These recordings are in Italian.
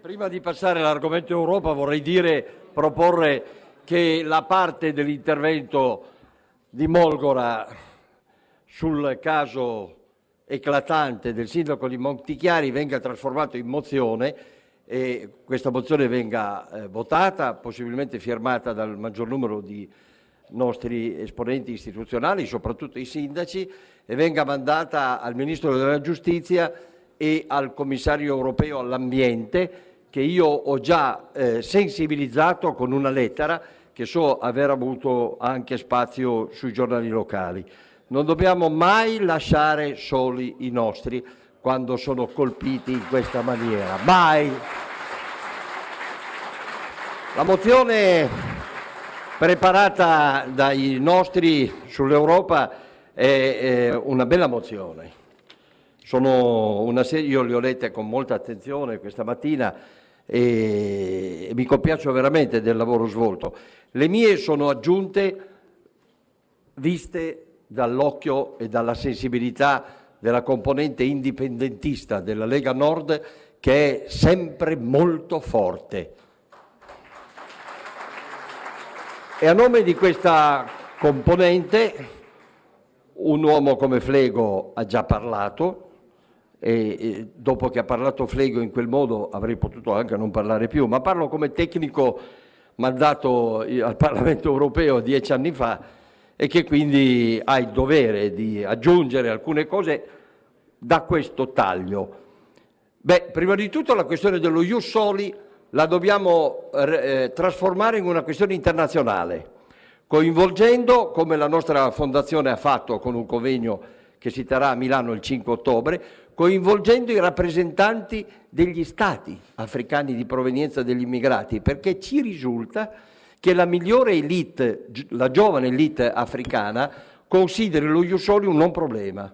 Prima di passare all'argomento Europa vorrei dire, proporre che la parte dell'intervento di Molgora sul caso eclatante del sindaco di Montichiari venga trasformato in mozione e questa mozione venga eh, votata, possibilmente firmata dal maggior numero di nostri esponenti istituzionali, soprattutto i sindaci, e venga mandata al Ministro della Giustizia e al commissario europeo all'ambiente che io ho già eh, sensibilizzato con una lettera che so aver avuto anche spazio sui giornali locali. Non dobbiamo mai lasciare soli i nostri quando sono colpiti in questa maniera. Mai! La mozione preparata dai nostri sull'Europa è, è una bella mozione sono una serie, io le ho lette con molta attenzione questa mattina e mi compiaccio veramente del lavoro svolto. Le mie sono aggiunte viste dall'occhio e dalla sensibilità della componente indipendentista della Lega Nord che è sempre molto forte. E a nome di questa componente, un uomo come Flego ha già parlato, e, e dopo che ha parlato Flego in quel modo avrei potuto anche non parlare più, ma parlo come tecnico mandato al Parlamento europeo dieci anni fa e che quindi ha il dovere di aggiungere alcune cose da questo taglio. Beh, prima di tutto la questione dello Ius Soli la dobbiamo eh, trasformare in una questione internazionale, coinvolgendo, come la nostra fondazione ha fatto con un convegno che si terrà a Milano il 5 ottobre, coinvolgendo i rappresentanti degli stati africani di provenienza degli immigrati, perché ci risulta che la migliore elite, la giovane elite africana, consideri lo Iusoli un non problema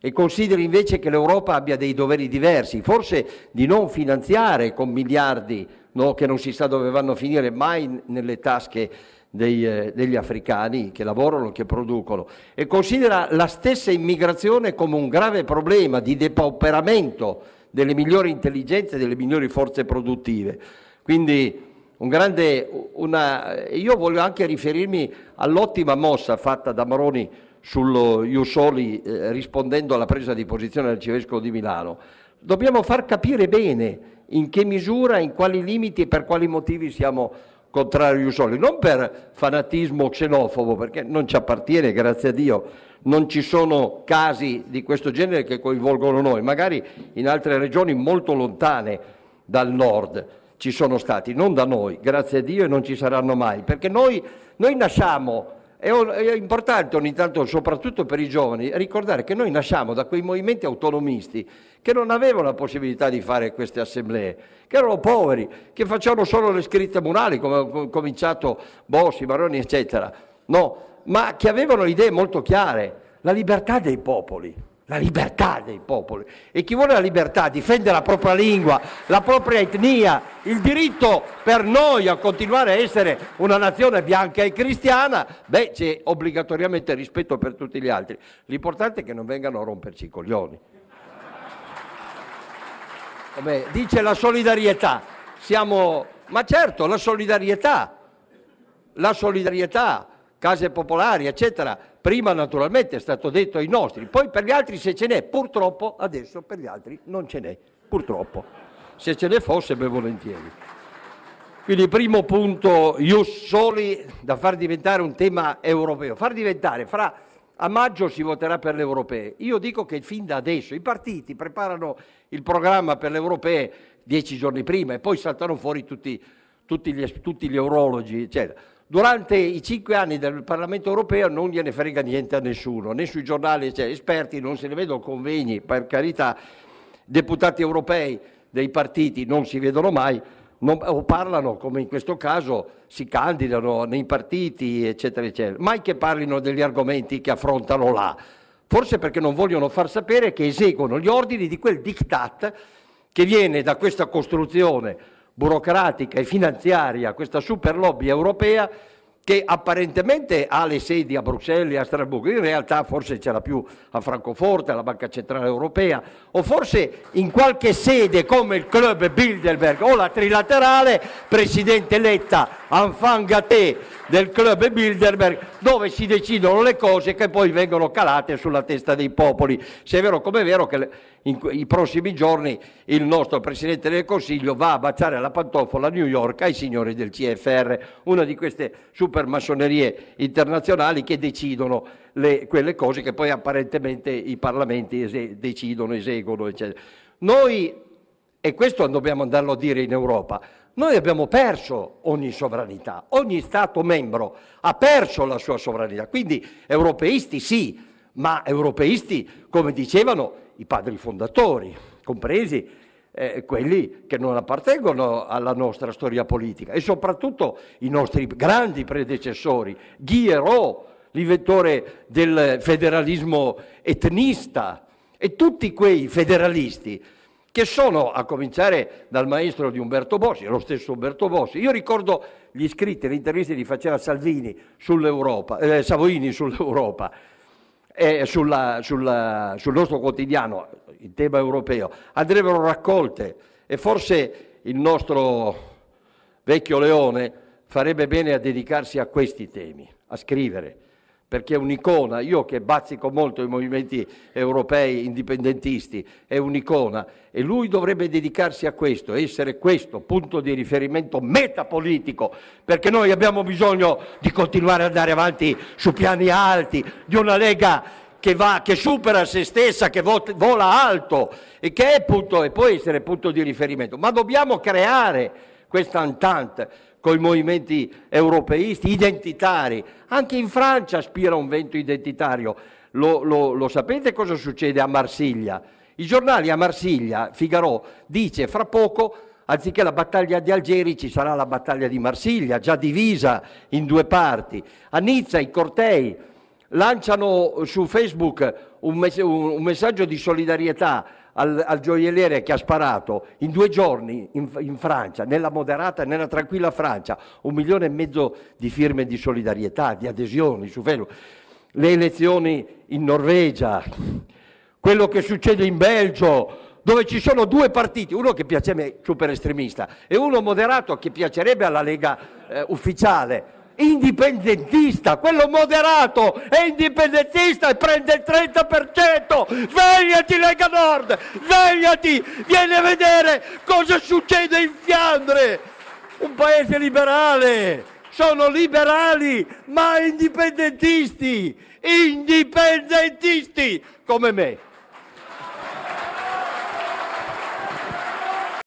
e consideri invece che l'Europa abbia dei doveri diversi, forse di non finanziare con miliardi no, che non si sa dove vanno a finire mai nelle tasche dei, eh, degli africani che lavorano, che producono e considera la stessa immigrazione come un grave problema di depauperamento delle migliori intelligenze, e delle migliori forze produttive. Quindi un grande, una, io voglio anche riferirmi all'ottima mossa fatta da Maroni sullo Iusoli eh, rispondendo alla presa di posizione del Civesco di Milano. Dobbiamo far capire bene in che misura, in quali limiti e per quali motivi siamo contrario Jussoli, non per fanatismo xenofobo, perché non ci appartiene, grazie a Dio, non ci sono casi di questo genere che coinvolgono noi, magari in altre regioni molto lontane dal nord ci sono stati, non da noi, grazie a Dio e non ci saranno mai, perché noi, noi nasciamo è, importante ogni tanto, soprattutto per i giovani, ricordare che noi nasciamo da quei movimenti autonomisti che non avevano la possibilità di fare queste assemblee, che erano poveri, che facevano solo le scritte murali, come ho cominciato Bossi, Baroni, eccetera. No, ma che avevano idee molto chiare, la libertà dei popoli la libertà dei popoli. E chi vuole la libertà difende la propria lingua, la propria etnia, il diritto per noi a continuare a essere una nazione bianca e cristiana, beh c'è obbligatoriamente rispetto per tutti gli altri. L'importante è che non vengano a romperci i coglioni. Vabbè, dice la solidarietà, Siamo... ma certo la solidarietà, la solidarietà, case popolari, eccetera prima naturalmente è stato detto ai nostri, poi per gli altri se ce n'è, purtroppo adesso per gli altri non ce n'è, purtroppo, se ce ne fosse ben volentieri. Quindi primo punto, ius soli, da far diventare un tema europeo, far diventare fra a maggio si voterà per le europee. Io dico che fin da adesso i partiti preparano il programma per le europee dieci giorni prima e poi saltano fuori tutti, tutti, gli, tutti gli, orologi, eccetera durante i cinque anni del Parlamento europeo non gliene frega niente a nessuno, né sui giornali, cioè esperti, non se ne vedono convegni, per carità, deputati europei dei partiti non si vedono mai, non, o parlano, come in questo caso, si candidano nei partiti, eccetera, eccetera. Mai che parlino degli argomenti che affrontano là, forse perché non vogliono far sapere che eseguono gli ordini di quel diktat che viene da questa costruzione burocratica e finanziaria, questa super lobby europea che apparentemente ha le sedi a Bruxelles e a Strasburgo, in realtà forse ce l'ha più a Francoforte, alla Banca Centrale Europea, o forse in qualche sede come il Club Bilderberg o la Trilaterale, Presidente Letta Anfang Gaté del club Bilderberg dove si decidono le cose che poi vengono calate sulla testa dei popoli. Se è vero come è vero che in i prossimi giorni il nostro Presidente del Consiglio va a baciare la pantofola a New York ai signori del CFR, una di queste supermassonerie internazionali che decidono le, quelle cose che poi apparentemente i parlamenti ese, decidono, eseguono, eccetera. Noi, e questo dobbiamo andarlo a dire in Europa, noi abbiamo perso ogni sovranità, ogni Stato membro ha perso la sua sovranità, quindi europeisti sì, ma europeisti come dicevano i padri fondatori, compresi eh, quelli che non appartengono alla nostra storia politica e soprattutto i nostri grandi predecessori, Guillerot, l'inventore del federalismo etnista e tutti quei federalisti che sono a cominciare dal maestro di Umberto Bossi, lo stesso Umberto Bossi. Io ricordo gli scritti, le interviste che faceva Salvini sull'Europa, eh, Savoini sull'Europa, eh, sulla, sulla, sul nostro quotidiano, il tema europeo, andrebbero raccolte e forse il nostro vecchio leone farebbe bene a dedicarsi a questi temi, a scrivere perché è un'icona, io che bazzico molto i movimenti europei indipendentisti, è un'icona e lui dovrebbe dedicarsi a questo, essere questo punto di riferimento metapolitico, perché noi abbiamo bisogno di continuare ad andare avanti su piani alti, di una Lega che, va, che supera se stessa, che vola alto e che è punto, e può essere punto di riferimento, ma dobbiamo creare questa entente con i movimenti europeisti, identitari. Anche in Francia spira un vento identitario. Lo, lo, lo sapete cosa succede a Marsiglia? I giornali a Marsiglia, Figaro dice fra poco anziché la battaglia di Algeri ci sarà la battaglia di Marsiglia, già divisa in due parti. A Nizza i cortei lanciano su Facebook un, messaggio di solidarietà al, al, gioielliere che ha sparato in due giorni in, in Francia, nella moderata e nella tranquilla Francia, un milione e mezzo di firme di solidarietà, di adesioni su Facebook, le elezioni in Norvegia, quello che succede in Belgio, dove ci sono due partiti, uno che piace a me, super estremista, e uno moderato che piacerebbe alla Lega eh, ufficiale indipendentista, quello moderato è indipendentista e prende il 30%. Svegliati Lega Nord, svegliati, vieni a vedere cosa succede in Fiandre, un paese liberale. Sono liberali ma indipendentisti, indipendentisti come me.